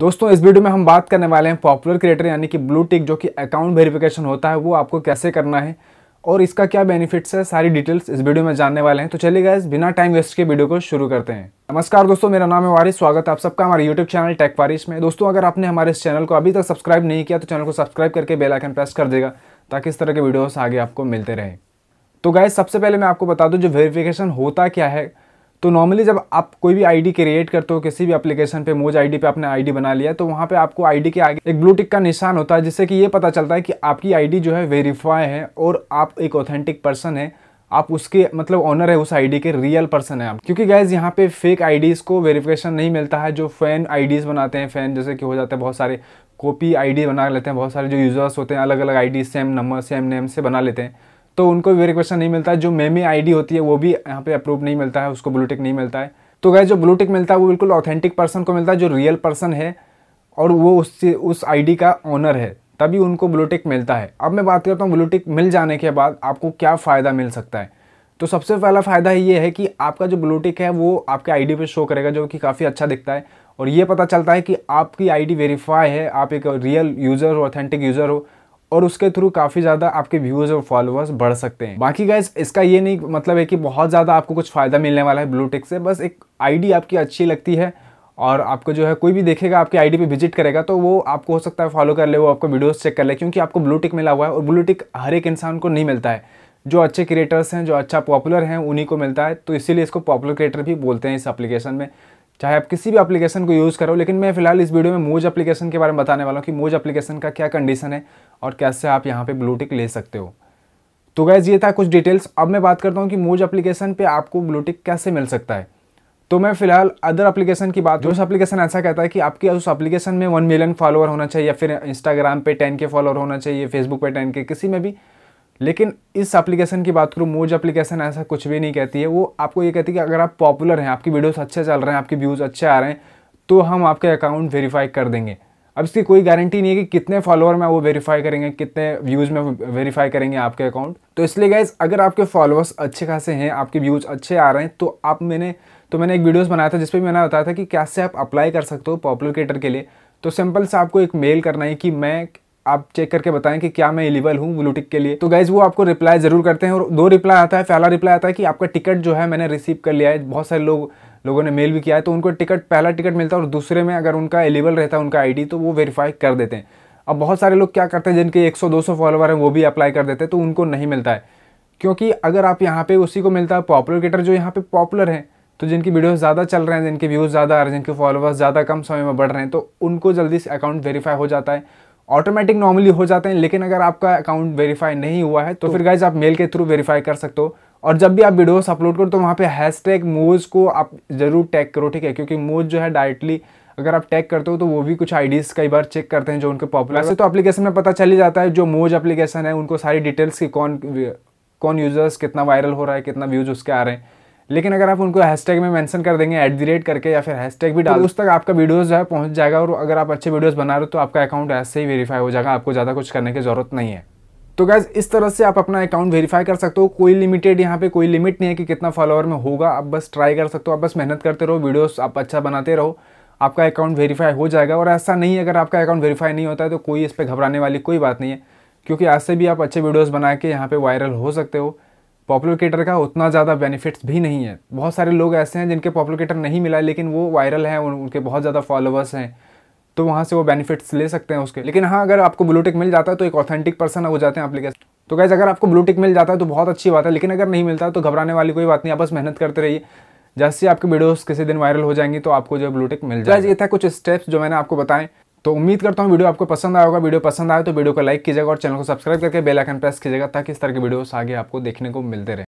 दोस्तों इस वीडियो में हम बात करने वाले हैं पॉपुलर क्रिएटर यानी कि ब्लू टिक जो कि अकाउंट वेरिफिकेशन होता है वो आपको कैसे करना है और इसका क्या बेनिफिट्स है सारी डिटेल्स इस वीडियो में जानने वाले हैं तो चलिए गाइज बिना टाइम वेस्ट के वीडियो को शुरू करते हैं नमस्कार दोस्तों मेरा नाम है वारिश स्वागत है आप सबका हमारे यूट्यूब चैनल टेक वारिश में दोस्तों अगर आपने हमारे इस चैनल को अभी तक सब्सक्राइब नहीं किया तो चैनल को सब्सक्राइब करके बेलाइकन प्रेस कर देगा ताकि इस तरह के वीडियोस आगे आपको मिलते रहे तो गाइज सबसे पहले मैं आपको बता दूँ जो वेरिफिकेशन होता क्या है तो नॉर्मली जब आप कोई भी आईडी क्रिएट करते हो किसी भी एप्लीकेशन पे मोज आईडी पे आपने आईडी बना लिया तो वहाँ पे आपको आईडी के आगे एक ब्लू टिक का निशान होता है जिससे कि ये पता चलता है कि आपकी आईडी जो है वेरीफाई है और आप एक ऑथेंटिक पर्सन है आप उसके मतलब ऑनर है उस आईडी के रियल पर्सन है आप क्योंकि गैज यहाँ पे फेक आईडीज़ को वेरिफिकेशन नहीं मिलता है जो फैन आईडीज़ बनाते हैं फैन जैसे कि हो जाते हैं बहुत सारे कॉपी आईडी बना लेते हैं बहुत सारे जो यूज़र्स होते हैं अलग अलग ID same number same name से बना लेते हैं तो उनको भी वेरिफिकेशन नहीं मिलता है जो मेमी आईडी होती है वो भी यहाँ पे अप्रूव नहीं मिलता है उसको ब्लूटिक नहीं मिलता है तो गए जो ब्लूटिक मिलता है वो बिल्कुल ऑथेंटिक पर्सन को मिलता है जो रियल पर्सन है और वो उससे उस आई का ऑनर है तभी उनको ब्लूटिक मिलता है अब मैं बात करता हूँ ब्लूटिक मिल जाने के बाद आपको क्या फ़ायदा मिल सकता है तो सबसे पहला फ़ायदा ये है कि आपका जो ब्लूटिक है वो आपके आई पे शो करेगा जो कि काफ़ी अच्छा दिखता है और ये पता चलता है कि आपकी आईडी वेरीफाई है आप एक रियल यूज़र हो ऑथेंटिक यूज़र हो और उसके थ्रू काफ़ी ज़्यादा आपके व्यूज़ और फॉलोअर्स बढ़ सकते हैं बाकी गाइज इसका ये नहीं मतलब है कि बहुत ज़्यादा आपको कुछ फ़ायदा मिलने वाला है ब्लूटेक से बस एक आईडी आपकी अच्छी लगती है और आपको जो है कोई भी देखेगा आपकी आईडी पे विजिट करेगा तो वो आपको हो सकता है फॉलो कर ले वो आपको वीडियोस चेक कर ले क्योंकि आपको ब्लू टिक मिला हुआ है और ब्लू टिक हर एक इंसान को नहीं मिलता है जो अच्छे क्रिएटर्स हैं जो अच्छा पॉपुलर हैं उन्हीं को मिलता है तो इसीलिए इसको पॉपुलर क्रिएटर भी बोलते हैं इस एप्लीकेशन में चाहे आप किसी भी एप्लीकेशन को यूज़ करो लेकिन मैं फिलहाल इस वीडियो में मोज एप्लीकेशन के बारे में बताने वाला हूँ कि मोज एप्लीकेशन का क्या कंडीशन है और कैसे आप यहाँ पे ब्लूटिक ले सकते हो तो गैज़ ये था कुछ डिटेल्स अब मैं बात करता हूँ कि मोज एप्लीकेशन पर आपको ब्लूटिक कैसे मिल सकता है तो मैं फिलहाल अदर एप्लीकेशन की बात उस एप्लीकेशन ऐसा कहता है कि आपके उस एप्लीकेशन में वन मिलियन फॉलोअर होना चाहिए या फिर इंस्टाग्राम पे टेन के फॉलोअर होना चाहिए फेसबुक पे टेन के किसी में भी लेकिन इस एप्लीकेशन की बात करूँ मोज एप्लीकेशन ऐसा कुछ भी नहीं कहती है वो आपको ये कहती है कि अगर आप पॉपुलर हैं आपकी वीडियोस अच्छे चल रहे हैं आपके व्यूज़ अच्छे आ रहे हैं तो हम आपके अकाउंट वेरीफाई कर देंगे अब इसकी कोई गारंटी नहीं है कि कितने फॉलोअर में वो वेरीफाई करेंगे कितने व्यूज़ में वेरीफाई करेंगे आपके अकाउंट तो इसलिए गाइज अगर आपके फॉलोअर्स अच्छे खासे हैं आपके व्यूज़ अच्छे आ रहे हैं तो आप मैंने तो मैंने एक वीडियोज़ बनाया था जिसपे मैंने बताया था कि कैसे आप अप्लाई कर सकते हो पॉपुलर क्रिएटर के लिए तो सिंपल से आपको एक मेल करना है कि मैं आप चेक करके बताएं कि क्या मैं एलिबल हूँ ब्लूटिक के लिए तो गाइज वो आपको रिप्लाई जरूर करते हैं और दो रिप्लाई आता है पहला रिप्लाई आता है कि आपका टिकट जो है मैंने रिसीव कर लिया है बहुत सारे लोग लोगों ने मेल भी किया है तो उनको टिकट पहला टिकट मिलता है और दूसरे में अगर उनका एलिबल रहता है उनका आईडी तो वो वेरीफाई कर देते हैं अब बहुत सारे लोग क्या करते हैं जिनके 100-200 फॉलोवर हैं वो भी अप्लाई कर देते हैं तो उनको नहीं मिलता है क्योंकि अगर आप यहाँ पे उसी को मिलता है पॉपुलर क्रिएटर जो यहाँ पे पॉपुलर हैं तो जिनकी वीडियोस ज़्यादा चल रहे हैं जिनके व्यूज़ ज़्यादा आ रहे हैं जिनके फॉलोअर्स ज़्यादा कम समय में बढ़ रहे हैं तो उनको जल्दी से अकाउंट वेरीफाई हो जाता है ऑटोमेटिक नॉर्मली हो जाते हैं लेकिन अगर आपका अकाउंट वेरीफाई नहीं हुआ है तो, तो फिर गाइज आप मेल के थ्रू वेरीफाई कर सकते हो और जब भी आप वीडियोस अपलोड करो तो वहाँ पे हैश टैग मोज को आप ज़रूर टैग करो ठीक है क्योंकि मोज जो है डायरेक्टली अगर आप टैग करते हो तो वो भी कुछ आईडीज़ कई बार चेक करते हैं जो उनके पॉपुलर वैसे तो एप्लीकेशन में पता चली जाता है जो मोज एप्लीकेशन है उनको सारी डिटेल्स की कौन कौन यूज़र्स कितना वायरल हो रहा है कितना व्यूज़ उसके आ रहे हैं लेकिन अगर आप उनको हैशटैग में मेंशन कर देंगे एट दी रेट करके या फिर हैशटैग भी डाल तो उस तक आपका वीडियोस जो है पहुंच जाएगा और अगर आप अच्छे वीडियोस बना रहे हो तो आपका अकाउंट ऐसे ही वेरीफाई हो जाएगा आपको ज़्यादा कुछ करने की ज़रूरत नहीं है तो गैज इस तरह से आप अपना अकाउंट वेरीफाई कर सकते हो कोई लिमिटेड यहाँ पे कोई लिमिट नहीं है कि कितना फॉलोअर में होगा आप बस ट्राई कर सकते हो आप बस मेहनत करते रहो वीडियोज आप अच्छा बनाते रहो आपका अकाउंट वेरीफाई हो जाएगा और ऐसा नहीं अगर आपका अकाउंट वेरीफाई नहीं होता है तो कोई इस पर घबराने वाली कोई बात नहीं है क्योंकि आज से भी आप अच्छे वीडियोज़ बना के यहाँ पर वायरल हो सकते हो पॉपुलर का उतना ज़्यादा बेनिफिट्स भी नहीं है बहुत सारे लोग ऐसे हैं जिनके पॉपुलर नहीं मिला है लेकिन वो वायरल हैं उनके बहुत ज़्यादा फॉलोअर्स हैं तो वहाँ से वो बेनिफिट्स ले सकते हैं उसके लेकिन हाँ अगर आपको ब्लूटिक मिल जाता है तो एक ऑथेंटिक पर्सन हो जाते हैं एप्लीकेशन तो कैसे अगर आपको ब्लूटिक मिल जाता है तो बहुत अच्छी बात है लेकिन अगर नहीं मिलता तो घबराने वाली कोई बात नहीं आप बस मेहनत करते रहिए जैसे आपके वीडियोस किसी दिन वायरल हो जाएंगी तो आपको जो ब्लूटिक मिल जाएगा ये था कुछ स्टेप्स जो मैंने आपको बताएं तो उम्मीद करता हूँ वीडियो आपको पसंद आया होगा वीडियो पसंद आए तो वीडियो को लाइक कीजिएगा और चैनल को सब्सक्राइब करके बेल आइकन प्रेस कीजिएगा ताकि इस तरह के वीडियोस आगे आपको देखने को मिलते रहे